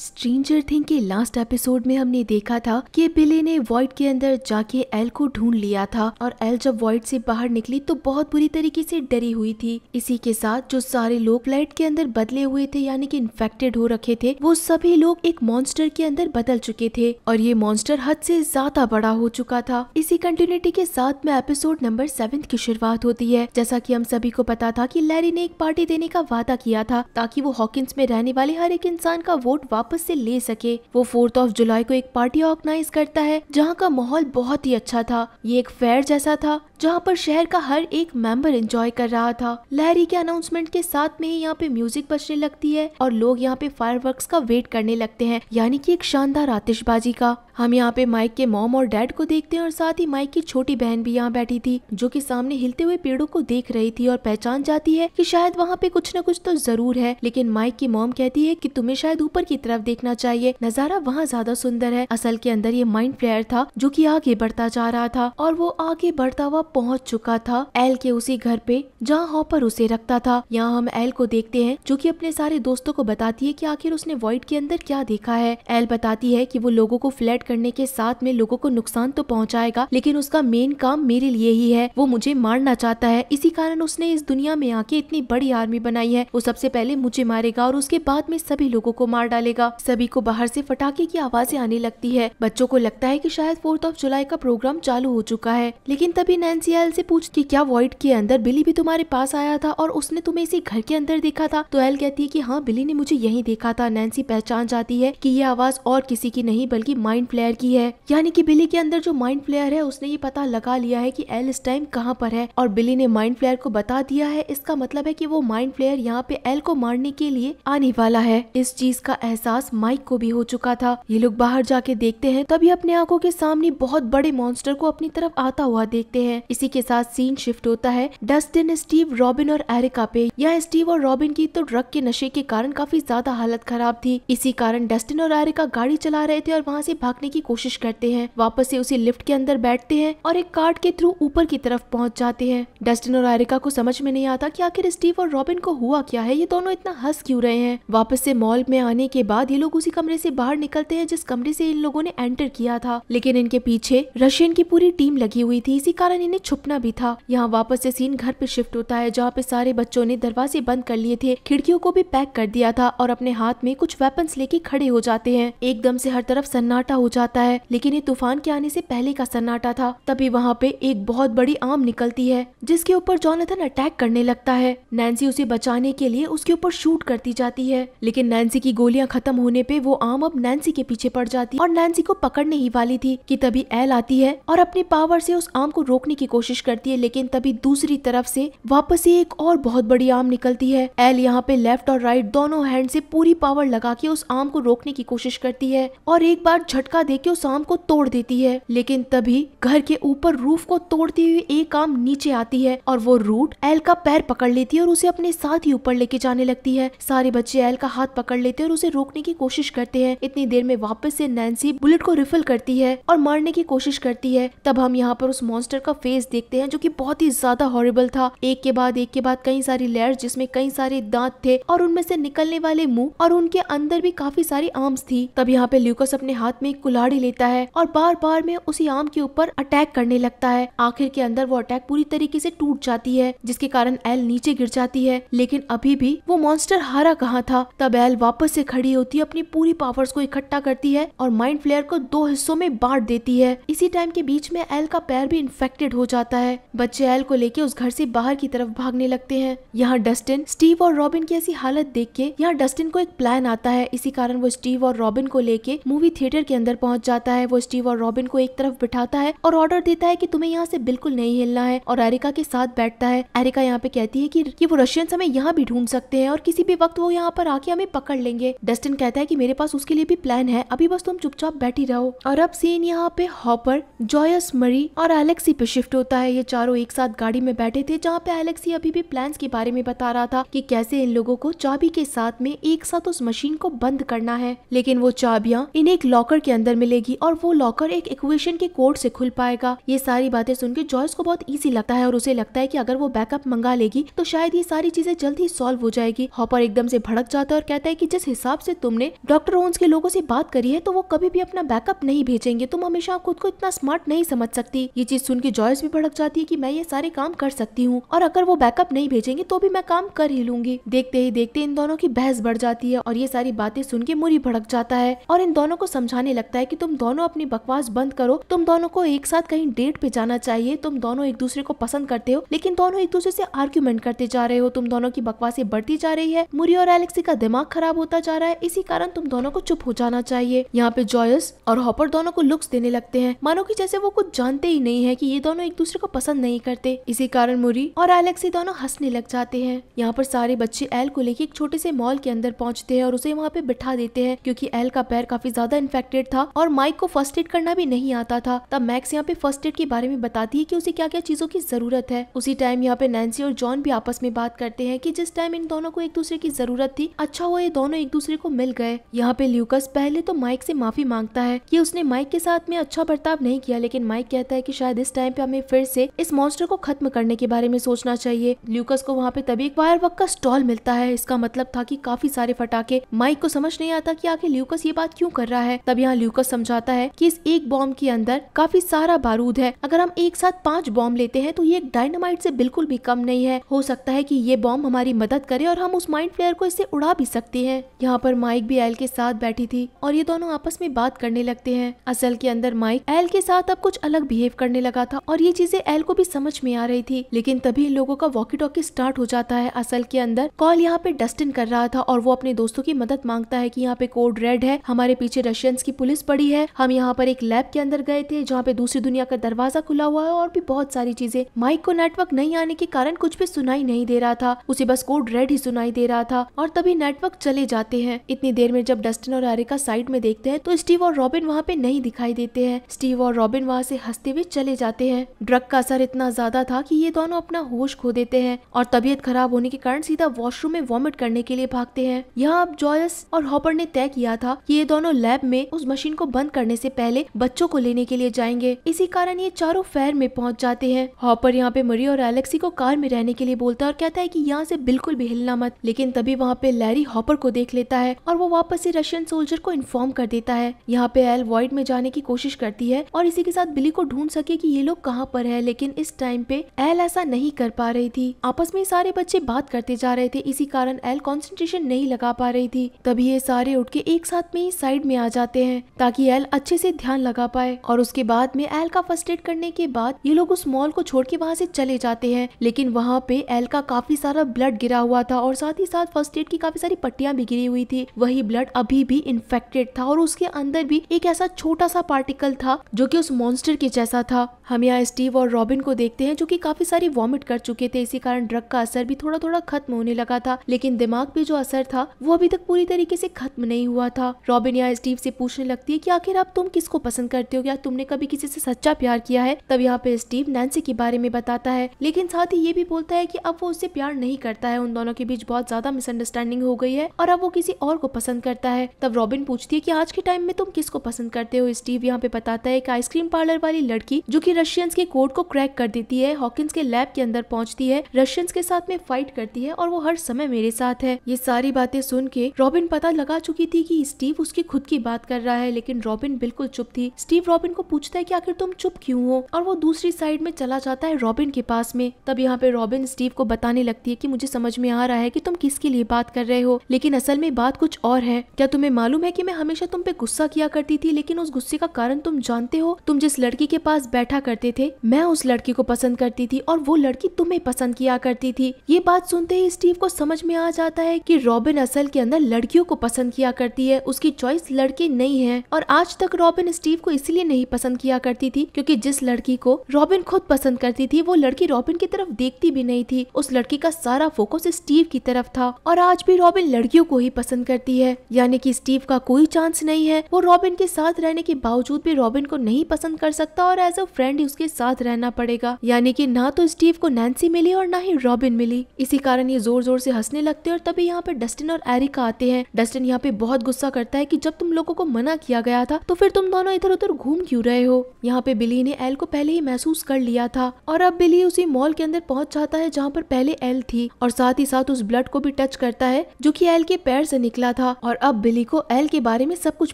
stranger thing के last episode में हमने देखा था कि बिले ने वॉइड के अंदर जाके एल को ढूंढ लिया था और एल जब वॉइड से बाहर निकली तो बहुत बुरी तरीके से डरी हुई थी इसी के साथ जो सारे लोग फ्लैट के अंदर बदले हुए थे यानी कि इन्फेक्टेड हो रखे थे वो सभी लोग एक मॉन्स्टर के अंदर बदल चुके थे और ये मॉन्स्टर हद से ज्यादा बड़ा हो चुका था इसी कंटिन्यूटी के साथ में एपिसोड नंबर सेवन की शुरुआत होती है जैसा की हम सभी को पता था की लैरी ने एक पार्टी देने का वादा किया था ताकि वो हॉकिस में रहने वाले हर एक इंसान का वोट वापस वापस से ले सके वो फोर्थ ऑफ जुलाई को एक पार्टी ऑर्गेनाइज करता है जहाँ का माहौल बहुत ही अच्छा था ये एक फेयर जैसा था जहाँ पर शहर का हर एक मेंबर एंजॉय कर रहा था लहरी के अनाउंसमेंट के साथ में ही यहाँ पे म्यूजिक बजने लगती है और लोग यहाँ पे फायर का वेट करने लगते हैं यानी की एक शानदार आतिशबाजी का हम यहाँ पे माइक के मॉम और डैड को देखते हैं और साथ ही माइक की छोटी बहन भी यहाँ बैठी थी जो की सामने हिलते हुए पेड़ों को देख रही थी और पहचान जाती है की शायद वहाँ पे कुछ न कुछ तो जरूर है लेकिन माइक की मॉम कहती है की तुम्हें शायद ऊपर की तरफ देखना चाहिए नजारा वहाँ ज्यादा सुंदर है असल के अंदर ये माइंड फ्लेयर था जो की आगे बढ़ता जा रहा था और वो आगे बढ़ता हुआ पहुँच चुका था एल के उसी घर पे जहाँ हॉपर उसे रखता था यहाँ हम एल को देखते हैं जो की अपने सारे दोस्तों को बताती है की आखिर उसने वॉइड के अंदर क्या देखा है एल बताती है की वो लोगो को फ्लैट करने के साथ में लोगों को नुकसान तो पहुंचाएगा लेकिन उसका मेन काम मेरे लिए ही है वो मुझे मारना चाहता है इसी कारण उसने इस दुनिया में आके इतनी बड़ी आर्मी बनाई है वो सबसे पहले मुझे मारेगा और उसके बाद में सभी लोगो को मार डालेगा सभी को बाहर ऐसी फटाके की आवाजें आने लगती है बच्चों को लगता है की शायद फोर्थ ऑफ जुलाई का प्रोग्राम चालू हो चुका है लेकिन तभी नैन्सी एल से की क्या वॉइड के अंदर बिली भी तुम्हारे पास आया था और उसने तुम्हें इसी घर के अंदर देखा था तो एल कहती है की हाँ बिली ने मुझे यही देखा था नैन्सी पहचान जाती है की ये आवाज और किसी की नहीं बल्कि माइंड फ्लेयर की है यानी कि बिली के अंदर जो माइंड फ्लेयर है उसने ये पता लगा लिया है कि एल इस टाइम कहाँ पर है और बिली ने माइंड फ्लेयर को बता दिया है इसका मतलब है कि वो माइंड फ्लेयर यहाँ पे एल को मारने के लिए आने वाला है इस चीज का एहसास माइक को भी हो चुका था ये लोग बाहर जाके देखते हैं तभी अपने आंखों के सामने बहुत बड़े मॉन्स्टर को अपनी तरफ आता हुआ देखते हैं इसी के साथ सीन शिफ्ट होता है डस्टिन स्टीव रॉबिन और एरिका पे यहाँ स्टीव और रॉबिन की तो ड्रग के नशे के कारण काफी ज्यादा हालत खराब थी इसी कारण डस्टिन और एरिका गाड़ी चला रहे थे और वहाँ से भागने काटने की कोशिश करते हैं वापस से उसी लिफ्ट के अंदर बैठते हैं और एक कार्ड के थ्रू ऊपर की तरफ पहुंच जाते हैं डस्टिन और एरिका को समझ में नहीं आता कि आखिर स्टीव और रॉबिन को हुआ क्या है ये दोनों इतना हंस क्यों रहे हैं वापस से मॉल में आने के बाद ये लोग उसी कमरे से बाहर निकलते हैं जिस कमरे से इन लोगों ने एंटर किया था लेकिन इनके पीछे रशियन की पूरी टीम लगी हुई थी इसी कारण इन्हें छुपना भी था यहाँ वापस से सीन घर पे शिफ्ट होता है जहाँ पे सारे बच्चों ने दरवाजे बंद कर लिए थे खिड़कियों को भी पैक कर दिया था और अपने हाथ में कुछ वेपन्स लेके खड़े हो जाते हैं एकदम से हर तरफ सन्नाटा हो जाता है लेकिन ये तूफान के आने से पहले का सन्नाटा था तभी वहाँ पे एक बहुत बड़ी आम निकलती है जिसके ऊपर जॉनथन अटैक करने लगता है नैन्सी उसे बचाने के लिए उसके ऊपर शूट करती जाती है लेकिन नैन्सी की गोलियां खत्म होने पे वो आम अब नैन्सी के पीछे पड़ जाती और नैन्सी को पकड़ने ही वाली थी की तभी एल आती है और अपने पावर से उस आम को रोकने की कोशिश करती है लेकिन तभी दूसरी तरफ से वापस से एक और बहुत बड़ी आम निकलती है एल यहाँ पे लेफ्ट और राइट दोनों हैंड से पूरी पावर लगा के उस आम को रोकने की कोशिश करती है और एक बार झटका देकर उस आम को तोड़ देती है लेकिन तभी घर के ऊपर रूफ को तोड़ती हुई एक आम नीचे आती है और वो रूट एल का पैर पकड़ लेती है और उसे अपने साथ ही ऊपर लेके जाने लगती है सारे बच्चे एल का हाथ पकड़ लेते हैं और उसे रोकने की कोशिश करते हैं इतनी देर में वापस से नैन्सी बुलेट को रिफिल करती है और मारने की कोशिश करती है तब हम यहाँ पर उस मॉन्स्टर का फेस देखते हैं जो की बहुत ही ज्यादा हॉरेबल था एक के बाद एक के बाद कई सारी लेयर्स जिसमें कई सारे दांत थे और उनमें से निकलने वाले मुंह और उनके अंदर भी काफी सारी आर्म्स थी तब यहाँ पे ल्यूकस अपने हाथ में एक कुल्हाड़ी लेता है और बार बार में उसी आम के ऊपर अटैक करने लगता है आखिर के अंदर वो अटैक पूरी तरीके से टूट जाती है जिसके कारण एल नीचे गिर जाती है लेकिन अभी भी वो मॉन्स्टर हारा कहाँ था तब एल वापस से खड़ी होती है अपनी पूरी पावर्स को इकट्ठा करती है और माइंड फ्लेयर को दो हिस्सों में बांट देती है इसी टाइम के बीच में एल का पैर भी इन्फेक्टेड हो जाता है बच्चे एल को लेके उस घर से बाहर की तरफ भागने लगते हैं यहाँ डस्टिन स्टीव और रॉबिन की ऐसी हालत देख के यहाँ डस्टिन को एक प्लान आता है इसी कारण वो स्टीव और रॉबिन को लेके मूवी थिएटर के अंदर अंदर पहुंच जाता है वो स्टीव और रॉबिन को एक तरफ बिठाता है और ऑर्डर देता है कि तुम्हें यहाँ से बिल्कुल नहीं हिलना है और एरिका के साथ बैठता है एरिका यहाँ पे कहती है कि, कि वो रशियंस हमें यहाँ भी ढूंढ सकते हैं और किसी भी वक्त वो यहाँ पर आके हमें पकड़ लेंगे डस्टिन कहता है की मेरे पास उसके लिए भी प्लान है अभी बस तुम चुपचाप बैठी रहो और अब सीन यहाँ पे हॉपर जॉयस मरी और एलेक्सी पे शिफ्ट होता है ये चारों एक साथ गाड़ी में बैठे थे जहाँ पे एलेक्सी अभी भी प्लान के बारे में बता रहा था की कैसे इन लोगों को चाबी के साथ में एक साथ उस मशीन को बंद करना है लेकिन वो चाबियाँ इन एक लॉकर के अंदर अंदर मिलेगी और वो लॉकर एक इक्वेशन के कोड से खुल पाएगा ये सारी बातें सुन के जॉयस को बहुत ईजी लगता है और उसे लगता है की अगर वो बैकअप मंगा लेगी तो शायद ये सारी चीजें जल्द ही सॉल्व हो जाएगी हॉपर एकदम से भड़क जाता है और कहता है की जिस हिसाब से तुमने डॉक्टर ओन्स के लोगों से बात करी है तो वो कभी भी अपना बैकअप नहीं भेजेंगे तुम हमेशा खुद को इतना स्मार्ट नहीं समझ सकती ये चीज सुन के जॉयस भी भड़क जाती है की मैं ये सारे काम कर सकती हूँ और अगर वो बैकअप नहीं भेजेंगे तो भी मैं काम कर ही लूंगी देखते ही देखते इन दोनों की बहस बढ़ जाती है और ये सारी बातें सुन के मुरी भड़क जाता है और इन दोनों को समझाने लगता लगता है कि तुम दोनों अपनी बकवास बंद करो तुम दोनों को एक साथ कहीं डेट पे जाना चाहिए तुम दोनों एक दूसरे को पसंद करते हो लेकिन दोनों एक दूसरे से आर्ग्यूमेंट करते जा रहे हो तुम दोनों की बकवासें बढ़ती जा रही है मुरी और एलेक्सी का दिमाग खराब होता जा रहा है इसी कारण तुम दोनों को चुप हो जाना चाहिए यहाँ पे जॉयस और हॉपर दोनों को लुक्स देने लगते हैं मानो की जैसे वो कुछ जानते ही नहीं है की ये दोनों एक दूसरे को पसंद नहीं करते इसी कारण मुरी और एलेक्सी दोनों हंसने लग जाते हैं यहाँ पर सारे बच्चे एल को लेके एक छोटे से मॉल के अंदर पहुँचते हैं और उसे वहाँ पे बिठा देते हैं क्योंकि एल का पैर काफी ज्यादा इन्फेक्टेड था था और माइक को फर्स्ट एड करना भी नहीं आता था तब मैक्स यहाँ पे फर्स्ट एड के बारे में बताती है की उसे क्या क्या चीजों की जरूरत है उसी टाइम यहाँ पे नैन्सी और जॉन भी आपस में बात करते हैं की जिस टाइम इन दोनों को एक दूसरे की जरूरत थी अच्छा हुआ ये दोनों एक दूसरे को मिल गए यहाँ पे ल्यूकस पहले तो माइक से माफी मांगता है कि उसने माइक के साथ में अच्छा बर्ताव नहीं किया लेकिन माइक कहता है कि शायद इस टाइम पे हमें फिर से इस मॉन्स्टर को खत्म करने के बारे में सोचना चाहिए ल्यूकस को वहाँ पे तभी एक फायर का स्टॉल मिलता है इसका मतलब था कि काफी सारे फटाके माइक को समझ नहीं आता की आखिर ल्यूकस ये बात क्यूँ कर रहा है तब यहाँ को समझाता है कि इस एक बॉम्ब के अंदर काफी सारा बारूद है अगर हम एक साथ पांच बॉम्ब लेते हैं तो ये एक डायनामाइट से बिल्कुल भी कम नहीं है हो सकता है कि ये बॉम्ब हमारी मदद करे और हम उस माइंड फ्लेयर को इससे उड़ा भी सकते हैं यहाँ पर माइक भी एल के साथ बैठी थी और ये दोनों आपस में बात करने लगते है असल के अंदर माइक एल के साथ अब कुछ अलग बिहेव करने लगा था और ये चीजें एल को भी समझ में आ रही थी लेकिन तभी इन लोगों का वॉकी टॉकी स्टार्ट हो जाता है असल के अंदर कॉल यहाँ पे डस्टिन कर रहा था और वो अपने दोस्तों की मदद मांगता है की यहाँ पे कोड रेड है हमारे पीछे रशियंस की पुलिस पड़ी है हम यहाँ पर एक लैब के अंदर गए थे जहाँ पे दूसरी दुनिया का दरवाजा खुला हुआ है और भी बहुत सारी चीजें माइक को नेटवर्क नहीं आने के कारण कुछ भी सुनाई नहीं दे रहा था उसे बस कोड रेड ही सुनाई दे रहा था और तभी नेटवर्क चले जाते हैं इतनी देर में जब डस्टिन और आरिका साइड में देखते हैं तो स्टीव और रॉबिन वहाँ पे नहीं दिखाई देते हैं स्टीव और रॉबिन वहाँ से हंसते हुए चले जाते हैं ड्रग का असर इतना ज्यादा था की ये दोनों अपना होश खो देते हैं और तबीयत खराब होने के कारण सीधा वॉशरूम में वॉमिट करने के लिए भागते हैं यहाँ अब जॉयस और हॉपर ने तय किया था की ये दोनों लैब में उस मशीन ट्रेन को बंद करने से पहले बच्चों को लेने के लिए जाएंगे इसी कारण ये चारों फेयर में पहुंच जाते हैं हॉपर यहाँ पे मरी और एलेक्सी को कार में रहने के लिए बोलता है और कहता है कि यहाँ से बिल्कुल भी हिलना मत लेकिन तभी वहाँ पे लैरी हॉपर को देख लेता है और वो वापस ही रशियन सोल्जर को इन्फॉर्म कर देता है यहाँ पे एल वॉइड में जाने की कोशिश करती है और इसी के साथ बिली को ढूंढ सके की ये लोग कहाँ पर है लेकिन इस टाइम पे एल ऐसा नहीं कर पा रही थी आपस में सारे बच्चे बात करते जा रहे थे इसी कारण एल कॉन्सेंट्रेशन नहीं लगा पा रही थी तभी ये सारे उठ के एक साथ में ही साइड में आ जाते हैं ताकि एल अच्छे से ध्यान लगा पाए और उसके बाद में एल का फर्स्ट एड करने के बाद ये लोग उस मॉल को छोड़ के वहाँ से चले जाते हैं लेकिन वहाँ पे एल का काफी सारा ब्लड गिरा हुआ था और साथ ही साथ फर्स्ट एड की काफी सारी पट्टियां भी गिरी हुई थी वही ब्लड अभी भी इन्फेक्टेड था और उसके अंदर भी एक ऐसा छोटा सा पार्टिकल था जो की उस मॉन्स्टर के जैसा था हम यहाँ स्टीव और रॉबिन को देखते हैं जो कि काफी सारी वॉमिट कर चुके थे इसी कारण ड्रग का असर भी थोड़ा थोड़ा खत्म होने लगा था लेकिन दिमाग पे जो असर था वो अभी तक पूरी तरीके से खत्म नहीं हुआ था रॉबिन यहाँ स्टीव से पूछने लगता सकती है कि आखिर आप तुम किसको पसंद करते हो या तुमने कभी किसी से सच्चा प्यार किया है तब यहाँ पे स्टीव नैन्सी के बारे में बताता है लेकिन साथ ही ये भी बोलता है कि अब वो उससे प्यार नहीं करता है उन दोनों के बीच बहुत ज्यादा मिसअंडरस्टैंडिंग हो गई है और अब वो किसी और को पसंद करता है तब रॉबिन पूछती है की आज के टाइम में तुम को पसंद करते हो स्टीव यहाँ पे बताता है एक आइसक्रीम पार्लर वाली लड़की जो की रशियंस के कोर्ट को क्रैक कर देती है हॉकिस के लैब के अंदर पहुँचती है रशियंस के साथ में फाइट करती है और वो हर समय मेरे साथ है ये सारी बातें सुन के रॉबिन पता लगा चुकी थी कि स्टीव उसकी खुद की बात कर रहा है लेकिन रॉबिन बिल्कुल चुप थी स्टीव रॉबिन को पूछता है की आखिर तुम चुप क्यूँ हो और वो दूसरी साइड में चला जाता है रॉबिन के पास में तब यहाँ पे रॉबिन स्टीव को बताने लगती है की मुझे समझ में आ रहा है की तुम किसके लिए बात कर रहे हो लेकिन असल में बात कुछ और है क्या तुम्हें मालूम है की मैं हमेशा तुम पे गुस्सा किया करती थी लेकिन उस गुस्से का कारण तुम जानते हो तुम जिस लड़की के पास बैठा करते थे मैं उस लड़की को पसंद करती थी और वो लड़की तुम्हें पसंद किया करती थी ये बात सुनते ही स्टीव को समझ में आ जाता है कि रॉबिन असल के अंदर लड़कियों को पसंद किया करती है उसकी चॉइस लड़के नहीं है और आज तक रॉबिन स्टीव को इसलिए नहीं पसंद किया करती थी क्योंकि जिस लड़की को रॉबिन खुद पसंद करती थी वो लड़की रॉबिन की तरफ देखती भी नहीं थी उस लड़की का सारा फोकस स्टीव की तरफ था और आज भी रॉबिन लड़कियों को ही पसंद करती है यानी कि स्टीव का कोई चांस नहीं है वो रॉबिन के साथ रहने के बावजूद भी रॉबिन को नहीं पसंद कर सकता और एज अ फ्रेंड ही उसके साथ रहना पड़ेगा यानी की ना तो स्टीव को नैन्सी मिली और ना ही रॉबिन मिली इसी कारण ये जोर जोर से हंसने लगते और तभी यहाँ पे डस्टिन और एरिका आते हैं डस्टिन यहाँ पे बहुत गुस्सा करता है की जब तुम लोगों को मना किया किया गया था तो फिर तुम दोनों इधर उधर घूम क्यों रहे हो यहाँ पे बिली ने एल को पहले ही महसूस कर लिया था और अब बिली उसी मॉल के अंदर पहुँच जाता है जहाँ पर पहले एल थी और साथ ही साथ उस ब्लड को भी टच करता है जो की एल के पैर से निकला था और अब बिली को एल के बारे में सब कुछ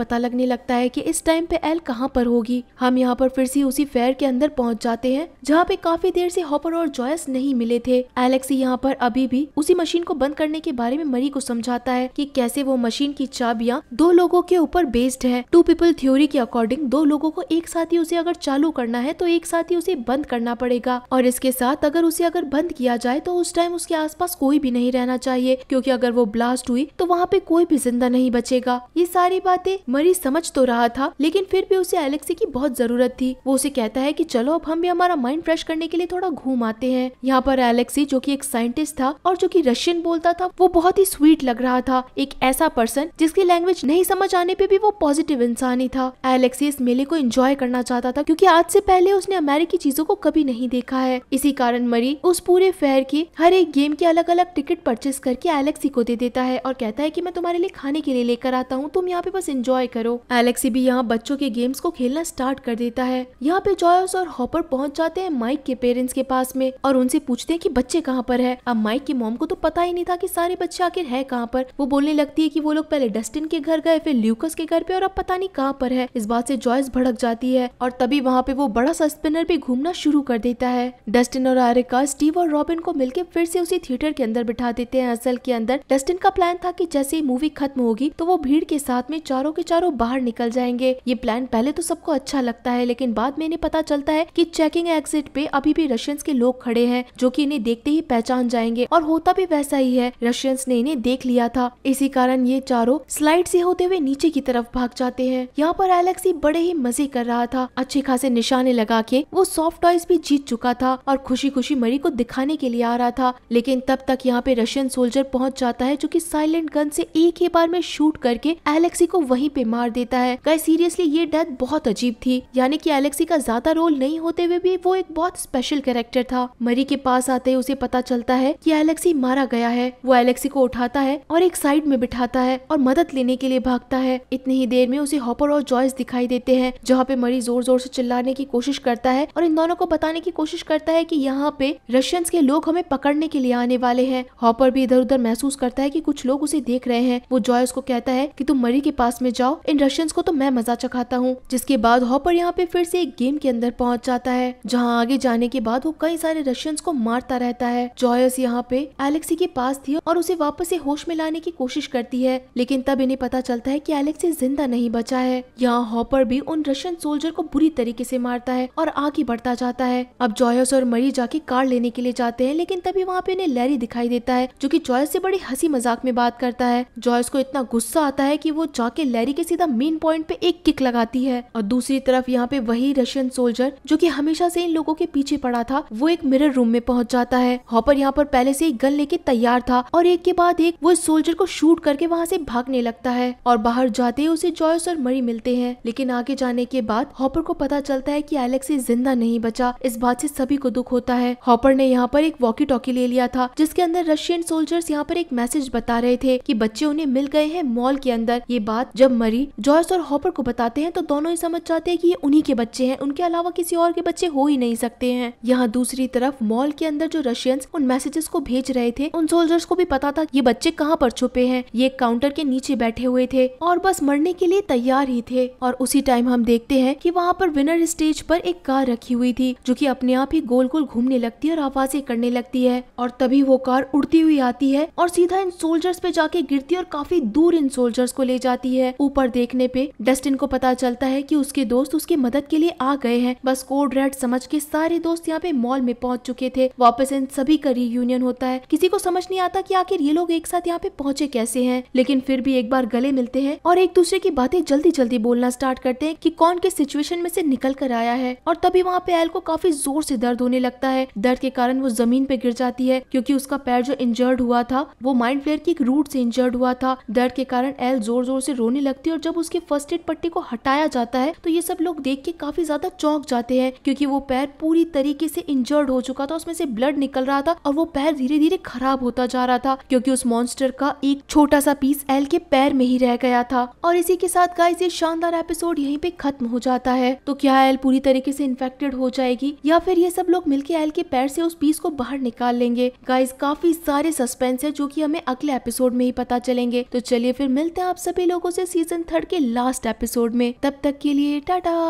पता लगने लगता है की इस टाइम पे एल कहाँ पर होगी हम यहाँ पर फिर से उसी फेयर के अंदर पहुँच जाते हैं जहाँ पे काफी देर से हॉपर और जॉयस नहीं मिले थे एलेक्सी यहाँ पर अभी भी उसी मशीन को बंद करने के बारे में मरी को समझाता है कि कैसे वो मशीन की चाबियाँ दो लोगों के ऊपर बेस्ड है टू पीपल थ्योरी के अकॉर्डिंग दो लोगों को एक साथ ही उसे अगर चालू करना है तो एक साथ ही उसे बंद करना पड़ेगा और इसके साथ अगर उसे अगर बंद किया जाए तो उस टाइम उसके आस कोई भी नहीं रहना चाहिए क्योंकि अगर वो ब्लास्ट हुई तो वहाँ पे कोई भी जिंदा नहीं बचेगा ये सारी बातें मरी समझ तो रहा था लेकिन फिर भी उसे एलेक्सी की बहुत जरूरत थी वो उसे कहता है की चलो अब हम भी हमारा माइंड फ्रेश करने के लिए थोड़ा घूम आते हैं यहाँ पर एलेक्सी जो की एक साइंटिस्ट था और जो की रशियन बोलता था वो बहुत ही स्वीट लग रहा था एक ऐसा पर्सन जिसकी लैंग्वेज नहीं समझ आने पे भी वो पॉजिटिव पॉजिटिव इंसान ही था एलेक्स इस मेले को एंजॉय करना चाहता था क्योंकि आज से पहले उसने अमेरिकी चीजों को कभी नहीं देखा है इसी कारण मरी उस पूरे फेयर की हर एक गेम की अलग अलग टिकट परचेस करके एलेक्सी को दे देता है और कहता है की मैं तुम्हारे लिए खाने के लिए लेकर आता हूँ तुम यहाँ पे बस इंजॉय करो एलेक्सी भी यहाँ बच्चों के गेम्स को खेलना स्टार्ट कर देता है यहाँ पे जॉयस और हॉपर पहुँच जाते हैं माइक के पेरेंट्स के पास में और उनसे पूछते हैं की बच्चे कहाँ पर है अब माइक की मोम को तो पता ही नहीं था की सारे बच्चे आखिर है कहाँ पर वो बोलने लगती है की वो लोग पहले डस्टिन के घर गए फिर ल्यूकस के घर पे और अब पता नहीं कहाँ पर है इस बात से जॉयस भड़क जाती है और तभी वहाँ पे वो बड़ा सा स्पिनर भी घूमना शुरू कर देता है डस्टिन और आरिका स्टीव और रॉबिन को मिलकर फिर से उसी थिएटर के अंदर बिठा देते हैं असल के अंदर डस्टिन का प्लान था की जैसे ही मूवी खत्म होगी तो वो भीड़ के साथ में चारों के चारों बाहर निकल जाएंगे ये प्लान पहले तो सबको अच्छा लगता है लेकिन बाद में इन्हें पता चलता है की चेकिंग एग्जिट पे अभी भी रशियंस के लोग खड़े हैं जो की इन्हें देखते ही पहचान जाएंगे और होता भी वैसा ही है रशियंस ने इन्हें देख लिया था इसी कारण ये चारों स्लाइड से होते हुए नीचे की तरफ भाग जाते जाते हैं यहाँ पर एलेक्सी बड़े ही मजे कर रहा था अच्छे खासे निशाने लगा के वो सॉफ्ट टॉयज भी जीत चुका था और खुशी खुशी मरी को दिखाने के लिए आ रहा था लेकिन तब तक यहाँ पे रशियन सोल्जर पहुँच जाता है जो की साइलेंट गन से एक ही बार में शूट करके एलेक्सी को वही पे मार देता है गाय सीरियसली ये डेथ बहुत अजीब थी यानी की एलेक्सी का ज्यादा रोल नहीं होते हुए भी वो एक बहुत स्पेशल कैरेक्टर था मरी के पास आते ही उसे पता चलता है कि एलेक्सी मारा गया है वो एलेक्सी को उठाता है और एक साइड में बिठाता है और मदद लेने के लिए भागता है इतनी ही देर में उसे हॉपर और जॉयस दिखाई देते हैं जहाँ पे मरी जोर जोर से चिल्लाने की कोशिश करता है और इन दोनों को बताने की कोशिश करता है की यहाँ पे रशियंस के लोग हमें पकड़ने के लिए आने वाले है हॉपर भी इधर उधर महसूस करता है की कुछ लोग उसे देख रहे हैं वो जॉयस को कहता है की तुम मरी के पास में जाओ इन रशियंस को तो मैं मजा चखाता हूँ जिसके बाद हॉपर यहाँ पे फिर से एक गेम के अंदर पहुँच जाता है जहाँ आगे जाने के बाद वो कई सारे रशियंस को मारता रहता है जॉयस यहाँ पे एलेक्सी के पास थी और उसे वापस से होश में लाने की कोशिश करती है लेकिन तब इन्हें पता चलता है की एलेक्सी जिंदा नहीं नहीं बचा है यहाँ हॉपर भी उन रशियन सोल्जर को बुरी तरीके से मारता है और आगे बढ़ता जाता है अब जॉयस और मरी जाके कार लेने के लिए जाते हैं लेकिन तभी वहाँ पे उन्हें लैरी दिखाई देता है जो कि जॉयस से बड़ी हंसी मजाक में बात करता है जॉयस को इतना गुस्सा आता है की वो जाके लैरी के सीधा मेन पॉइंट पे एक किक लगाती है और दूसरी तरफ यहाँ पे वही रशियन सोल्जर जो की हमेशा से इन लोगों के पीछे पड़ा था वो एक मिरर रूम में पहुंच जाता है हॉपर यहाँ पर पहले से ही गन लेके तैयार था और एक के बाद एक वो सोल्जर को शूट करके वहाँ से भागने लगता है और बाहर जाते ही उसे जॉय जॉयस और मरी मिलते हैं लेकिन आगे जाने के बाद हॉपर को पता चलता है की एलेक्सी जिंदा नहीं बचा इस बात से सभी को दुख होता है हॉपर ने यहाँ पर एक वॉकी टॉकी ले लिया था जिसके अंदर रशियन सोल्जर्स यहाँ पर एक मैसेज बता रहे थे की बच्चे उन्हें मिल गए हैं मॉल के अंदर ये बात जब मरी जॉयस और हॉपर को बताते हैं तो दोनों ही समझ जाते हैं की ये उन्ही के बच्चे है उनके अलावा किसी और के बच्चे हो ही नहीं सकते हैं यहाँ दूसरी तरफ मॉल के अंदर जो रशियंस उन मैसेजेस को भेज रहे थे उन सोल्जर्स को भी पता था ये बच्चे कहाँ पर छुपे हैं ये काउंटर के नीचे बैठे हुए थे और बस मरने के लिए तैयार ही थे और उसी टाइम हम देखते हैं कि वहाँ पर विनर स्टेज पर एक कार रखी हुई थी जो कि अपने आप ही गोल गोल घूमने लगती है और आवाजें करने लगती है और तभी वो कार उड़ती हुई आती है और सीधा इन सोल्जर्स पे जाके गिरती है और काफी दूर इन सोल्जर्स को ले जाती है ऊपर देखने पे डस्टिन को पता चलता है की उसके दोस्त उसकी मदद के लिए आ गए है बस कोड रेड समझ के सारे दोस्त यहाँ पे मॉल में पहुँच चुके थे वापस इन सभी का रियूनियन होता है किसी को समझ नहीं आता की आखिर ये लोग एक साथ यहाँ पे पहुँचे कैसे है लेकिन फिर भी एक बार गले मिलते हैं और एक दूसरे की बातें साथ ही जल्दी जल्दी बोलना स्टार्ट करते हैं कि कौन किस सिचुएशन में से निकल कर आया है और तभी वहाँ पे एल को काफी जोर से दर्द होने लगता है दर्द के कारण वो जमीन पे गिर जाती है क्योंकि उसका पैर जो इंजर्ड हुआ था वो माइंड फ्लेयर की एक रूट से इंजर्ड हुआ था दर्द के कारण एल जोर जोर से रोने लगती है और जब उसके फर्स्ट एड पट्टी को हटाया जाता है तो ये सब लोग देख के काफी ज्यादा चौंक जाते हैं क्योंकि वो पैर पूरी तरीके से इंजर्ड हो चुका था उसमें से ब्लड निकल रहा था और वो पैर धीरे धीरे खराब होता जा रहा था क्योंकि उस मॉन्स्टर का एक छोटा सा पीस एल के पैर में ही रह गया था और इसी के साथ साथ गाइस ये शानदार एपिसोड यहीं पे खत्म हो जाता है तो क्या एल पूरी तरीके से इन्फेक्टेड हो जाएगी या फिर ये सब लोग मिलके एल के पैर से उस पीस को बाहर निकाल लेंगे गाइस काफी सारे सस्पेंस है जो की हमें अगले एपिसोड में ही पता चलेंगे तो चलिए फिर मिलते हैं आप सभी लोगों से सीजन थर्ड के लास्ट एपिसोड में तब तक के लिए टाटा